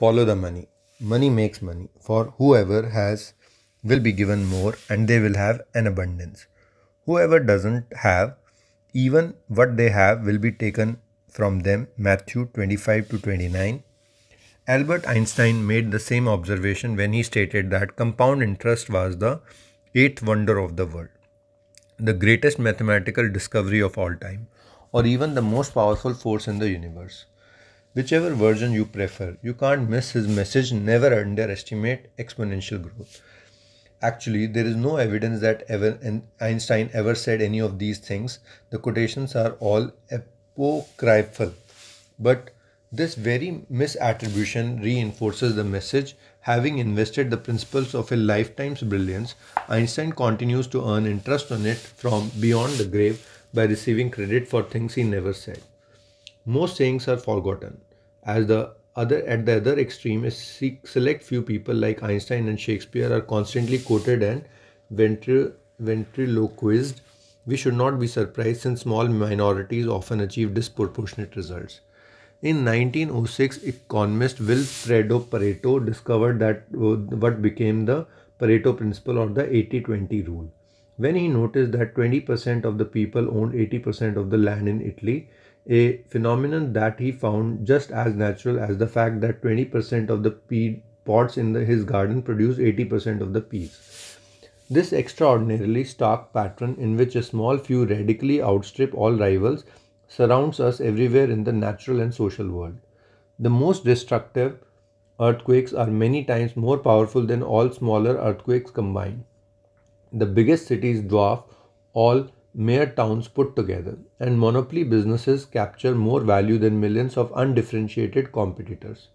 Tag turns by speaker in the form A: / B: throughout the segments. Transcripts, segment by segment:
A: follow the money money makes money for whoever has will be given more and they will have an abundance whoever doesn't have even what they have will be taken from them matthew 25 to 29 albert einstein made the same observation when he stated that compound interest was the eighth wonder of the world the greatest mathematical discovery of all time or even the most powerful force in the universe whichever version you prefer. You can't miss his message never underestimate exponential growth. Actually, there is no evidence that ever, Einstein ever said any of these things. The quotations are all apocryphal. But this very misattribution reinforces the message. Having invested the principles of a lifetime's brilliance, Einstein continues to earn interest on it from beyond the grave by receiving credit for things he never said most sayings are forgotten, as the other at the other extreme is select few people like Einstein and Shakespeare are constantly quoted and ventri, ventriloquized. We should not be surprised since small minorities often achieve disproportionate results. In 1906, economist Wilfredo Pareto discovered that what became the Pareto principle or the 80-20 rule. When he noticed that 20% of the people owned 80% of the land in Italy, a phenomenon that he found just as natural as the fact that 20% of the pea pots in the, his garden produce 80% of the peas. This extraordinarily stark pattern in which a small few radically outstrip all rivals surrounds us everywhere in the natural and social world. The most destructive earthquakes are many times more powerful than all smaller earthquakes combined. The biggest cities dwarf all mere towns put together, and monopoly businesses capture more value than millions of undifferentiated competitors.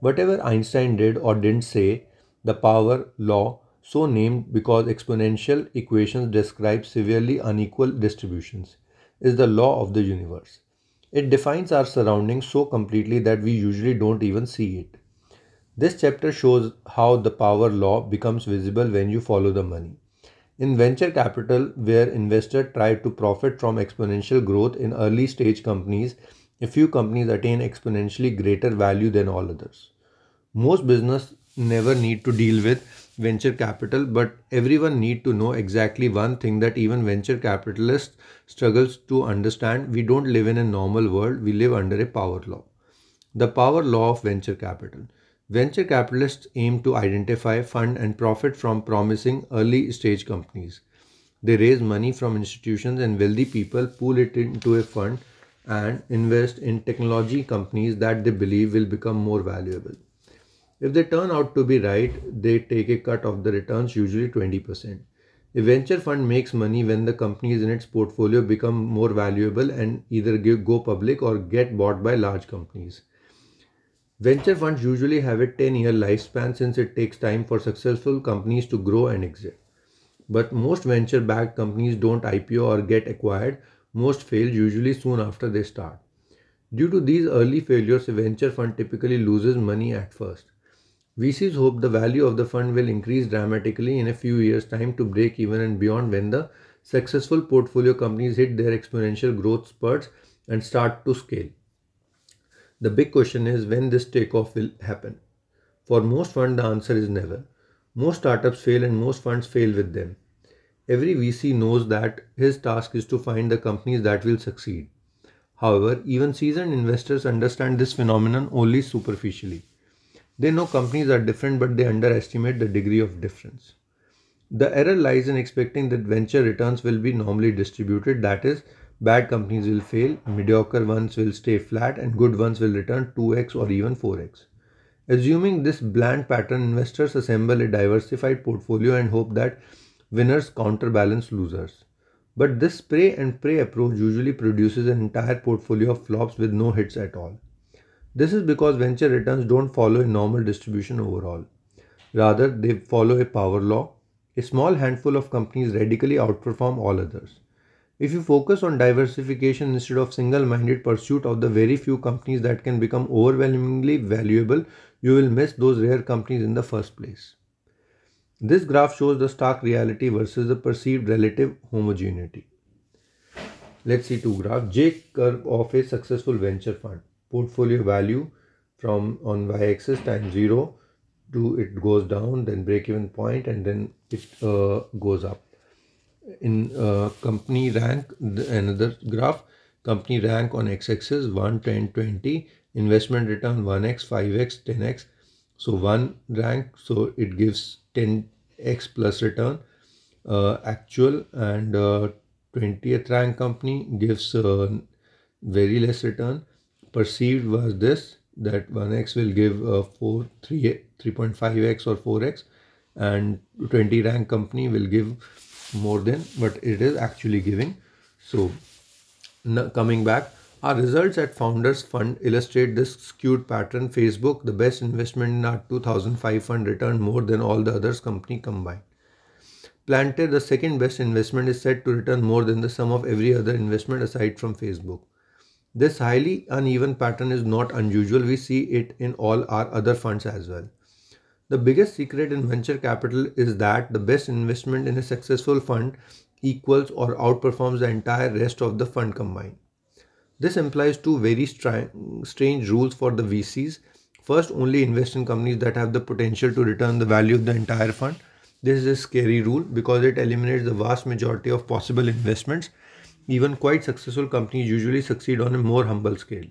A: Whatever Einstein did or didn't say, the power law, so named because exponential equations describe severely unequal distributions, is the law of the universe. It defines our surroundings so completely that we usually don't even see it. This chapter shows how the power law becomes visible when you follow the money. In venture capital, where investors try to profit from exponential growth in early stage companies, a few companies attain exponentially greater value than all others. Most business never need to deal with venture capital, but everyone need to know exactly one thing that even venture capitalists struggles to understand. We don't live in a normal world, we live under a power law. The power law of venture capital. Venture capitalists aim to identify, fund, and profit from promising early stage companies. They raise money from institutions and wealthy people, pool it into a fund, and invest in technology companies that they believe will become more valuable. If they turn out to be right, they take a cut of the returns, usually 20%. A venture fund makes money when the companies in its portfolio become more valuable and either give, go public or get bought by large companies. Venture funds usually have a 10 year lifespan since it takes time for successful companies to grow and exit. But most venture backed companies don't IPO or get acquired, most fail usually soon after they start. Due to these early failures, a venture fund typically loses money at first. VCs hope the value of the fund will increase dramatically in a few years' time to break even and beyond when the successful portfolio companies hit their exponential growth spurts and start to scale. The big question is when this takeoff will happen. For most funds, the answer is never. Most startups fail and most funds fail with them. Every VC knows that his task is to find the companies that will succeed. However, even seasoned investors understand this phenomenon only superficially. They know companies are different, but they underestimate the degree of difference. The error lies in expecting that venture returns will be normally distributed, that is, Bad companies will fail, mediocre ones will stay flat, and good ones will return 2x or even 4x. Assuming this bland pattern, investors assemble a diversified portfolio and hope that winners counterbalance losers. But this spray and pray approach usually produces an entire portfolio of flops with no hits at all. This is because venture returns don't follow a normal distribution overall. Rather, they follow a power law. A small handful of companies radically outperform all others. If you focus on diversification instead of single-minded pursuit of the very few companies that can become overwhelmingly valuable, you will miss those rare companies in the first place. This graph shows the stark reality versus the perceived relative homogeneity. Let's see two graphs. J curve of a successful venture fund. Portfolio value from on y-axis times 0 to it goes down, then break-even point and then it uh, goes up in uh, company rank, another graph, company rank on x-axis 1, 10, 20, investment return 1x, 5x, 10x. So 1 rank, so it gives 10x plus return. Uh, actual and uh, 20th rank company gives uh, very less return. Perceived was this, that 1x will give uh, 4, 3, 3.5x or 4x and 20 rank company will give more than what it is actually giving. So coming back, our results at Founders Fund illustrate this skewed pattern. Facebook, the best investment in our 2005 fund, returned more than all the others company combined. Planted, the second best investment, is said to return more than the sum of every other investment aside from Facebook. This highly uneven pattern is not unusual. We see it in all our other funds as well. The biggest secret in venture capital is that the best investment in a successful fund equals or outperforms the entire rest of the fund combined. This implies two very strange rules for the VCs. First, only invest in companies that have the potential to return the value of the entire fund. This is a scary rule because it eliminates the vast majority of possible investments. Even quite successful companies usually succeed on a more humble scale.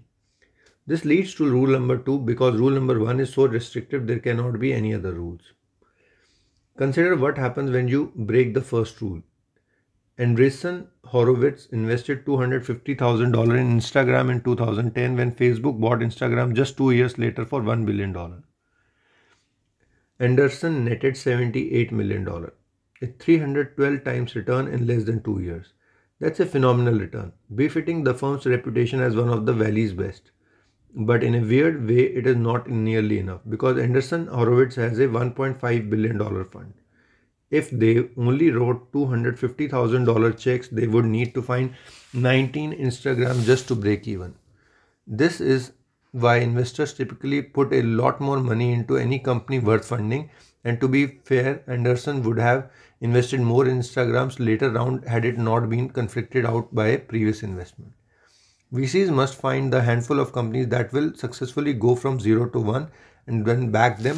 A: This leads to rule number 2 because rule number 1 is so restrictive there cannot be any other rules. Consider what happens when you break the first rule. Andreessen Horowitz invested $250,000 in Instagram in 2010 when Facebook bought Instagram just two years later for $1 billion. Anderson netted $78 million, a 312 times return in less than two years. That's a phenomenal return, befitting the firm's reputation as one of the valley's best but in a weird way, it is not nearly enough because Anderson Horowitz has a $1.5 billion fund. If they only wrote $250,000 checks, they would need to find 19 Instagram just to break even. This is why investors typically put a lot more money into any company worth funding. And to be fair, Anderson would have invested more in Instagram's later round had it not been conflicted out by a previous investment. VCs must find the handful of companies that will successfully go from zero to one and then back them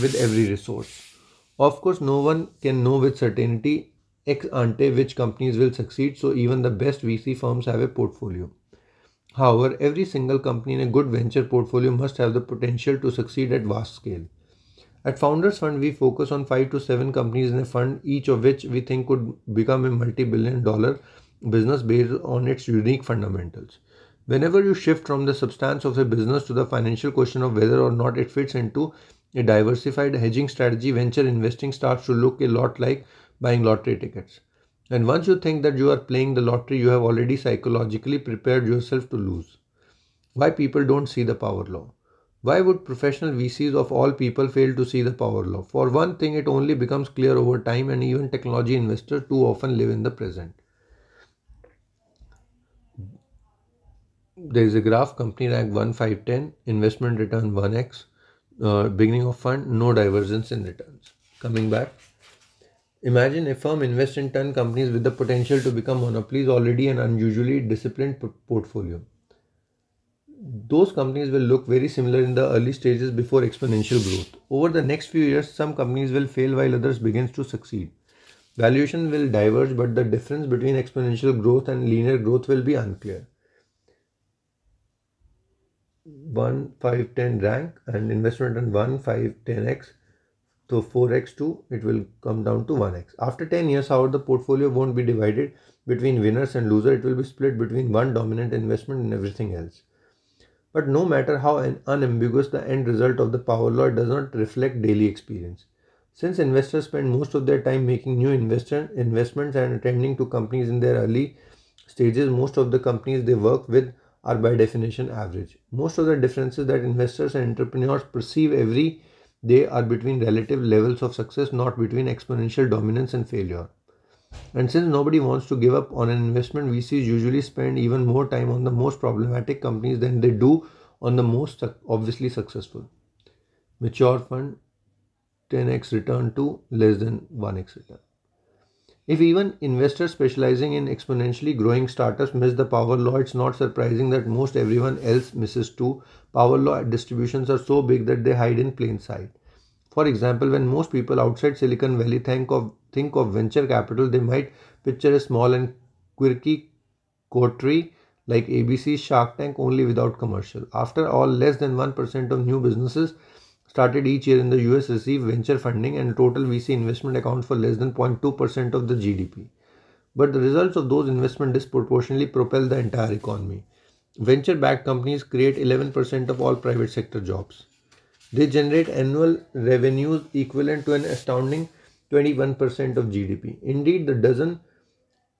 A: with every resource. Of course, no one can know with certainty ex ante which companies will succeed, so even the best VC firms have a portfolio. However, every single company in a good venture portfolio must have the potential to succeed at vast scale. At Founders Fund, we focus on 5 to 7 companies in a fund, each of which we think could become a multi billion dollar business based on its unique fundamentals. Whenever you shift from the substance of a business to the financial question of whether or not it fits into a diversified hedging strategy, venture investing starts to look a lot like buying lottery tickets. And once you think that you are playing the lottery, you have already psychologically prepared yourself to lose. Why people don't see the power law? Why would professional VCs of all people fail to see the power law? For one thing, it only becomes clear over time, and even technology investors too often live in the present. there is a graph company rank 1 5 10 investment return 1x uh, beginning of fund no divergence in returns coming back imagine a firm invests in 10 companies with the potential to become monopolies already an unusually disciplined portfolio those companies will look very similar in the early stages before exponential growth over the next few years some companies will fail while others begins to succeed valuation will diverge but the difference between exponential growth and linear growth will be unclear 1, 5, 10 rank and investment on 1, 5, 10x. So 4x two. it will come down to 1x. After 10 years, however, the portfolio won't be divided between winners and losers. It will be split between one dominant investment and everything else. But no matter how unambiguous the end result of the power law does not reflect daily experience. Since investors spend most of their time making new investor, investments and attending to companies in their early stages, most of the companies they work with are by definition average. Most of the differences that investors and entrepreneurs perceive every day are between relative levels of success, not between exponential dominance and failure. And since nobody wants to give up on an investment, VCs usually spend even more time on the most problematic companies than they do on the most obviously successful. Mature fund 10x return to less than 1x return. If even investors specializing in exponentially growing startups miss the power law, it's not surprising that most everyone else misses too. Power law distributions are so big that they hide in plain sight. For example, when most people outside Silicon Valley think of think of venture capital, they might picture a small and quirky coterie like ABC Shark Tank only without commercial. After all, less than 1% of new businesses started each year in the US receive venture funding and total VC investment accounts for less than 0.2% of the GDP. But the results of those investments disproportionately propel the entire economy. Venture backed companies create 11% of all private sector jobs. They generate annual revenues equivalent to an astounding 21% of GDP. Indeed, the dozen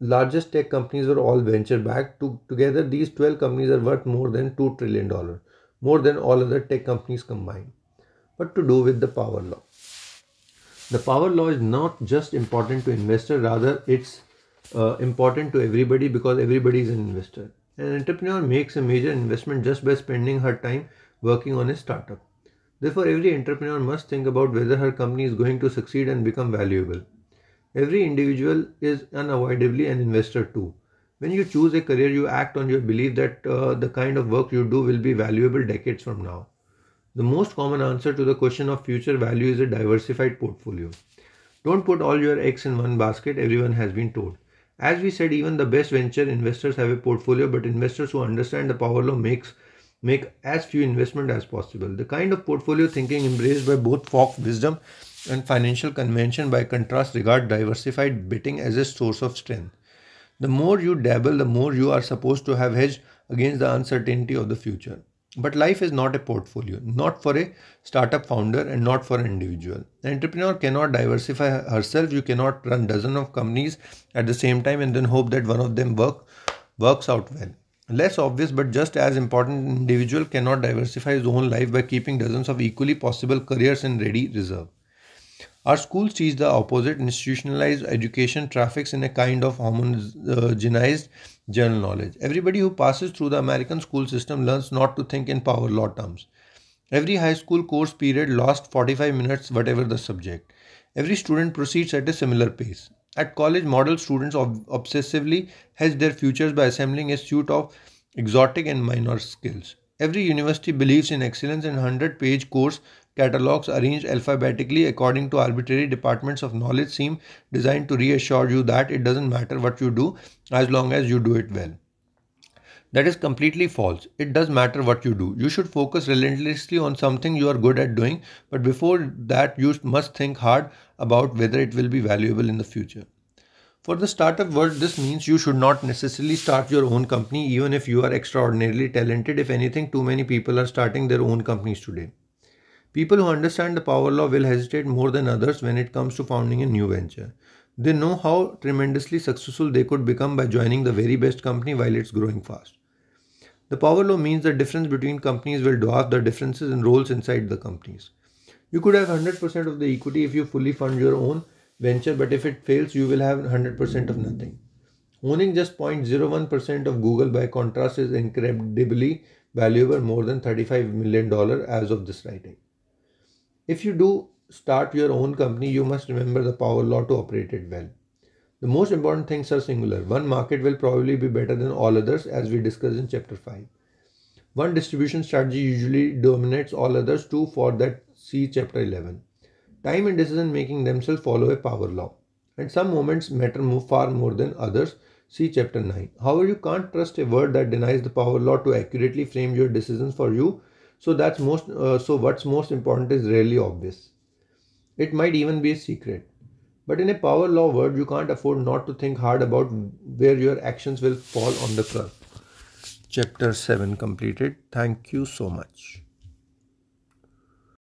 A: largest tech companies were all venture backed. Together, these 12 companies are worth more than $2 trillion, more than all other tech companies combined but to do with the power law. The power law is not just important to investor, rather it's uh, important to everybody because everybody is an investor. An entrepreneur makes a major investment just by spending her time working on a startup. Therefore, every entrepreneur must think about whether her company is going to succeed and become valuable. Every individual is unavoidably an investor too. When you choose a career, you act on your belief that uh, the kind of work you do will be valuable decades from now. The most common answer to the question of future value is a diversified portfolio. Don't put all your eggs in one basket, everyone has been told. As we said, even the best venture investors have a portfolio, but investors who understand the power law makes make as few investment as possible. The kind of portfolio thinking embraced by both folk wisdom and financial convention by contrast regard diversified betting as a source of strength. The more you dabble, the more you are supposed to have hedged against the uncertainty of the future. But life is not a portfolio, not for a startup founder and not for an individual. An entrepreneur cannot diversify herself. You cannot run dozens of companies at the same time and then hope that one of them work works out well. Less obvious but just as important, an individual cannot diversify his own life by keeping dozens of equally possible careers in ready reserve. Our schools teach the opposite. Institutionalized education traffics in a kind of homogenized general knowledge. Everybody who passes through the American school system learns not to think in power law terms. Every high school course period lasts 45 minutes, whatever the subject. Every student proceeds at a similar pace. At college, model students ob- obsessively hedge their futures by assembling a suite of exotic and minor skills. Every university believes in excellence and 100 page course catalogs arranged alphabetically according to arbitrary departments of knowledge seem designed to reassure you that it doesn't matter what you do as long as you do it well. That is completely false. It does matter what you do. You should focus relentlessly on something you are good at doing, but before that, you must think hard about whether it will be valuable in the future. For the startup world, this means you should not necessarily start your own company, even if you are extraordinarily talented. If anything, too many people are starting their own companies today. People who understand the power law will hesitate more than others when it comes to founding a new venture. They know how tremendously successful they could become by joining the very best company while it's growing fast. The power law means the difference between companies will dwarf the differences in roles inside the companies. You could have 100% of the equity if you fully fund your own venture, but if it fails, you will have 100% of nothing. Owning just 0.01% of Google by contrast is incredibly valuable more than $35 million as of this writing. If you do start your own company, you must remember the power law to operate it well. The most important things are singular. One market will probably be better than all others, as we discussed in chapter 5. One distribution strategy usually dominates all others, too, for that see chapter 11. Time and decision making themselves follow a power law, and some moments matter far more than others, see chapter 9. However, you can't trust a word that denies the power law to accurately frame your decisions for you so that's most. Uh, so what's most important is rarely obvious. It might even be a secret. But in a power law world, you can't afford not to think hard about where your actions will fall on the curve. Chapter 7 completed. Thank you so much.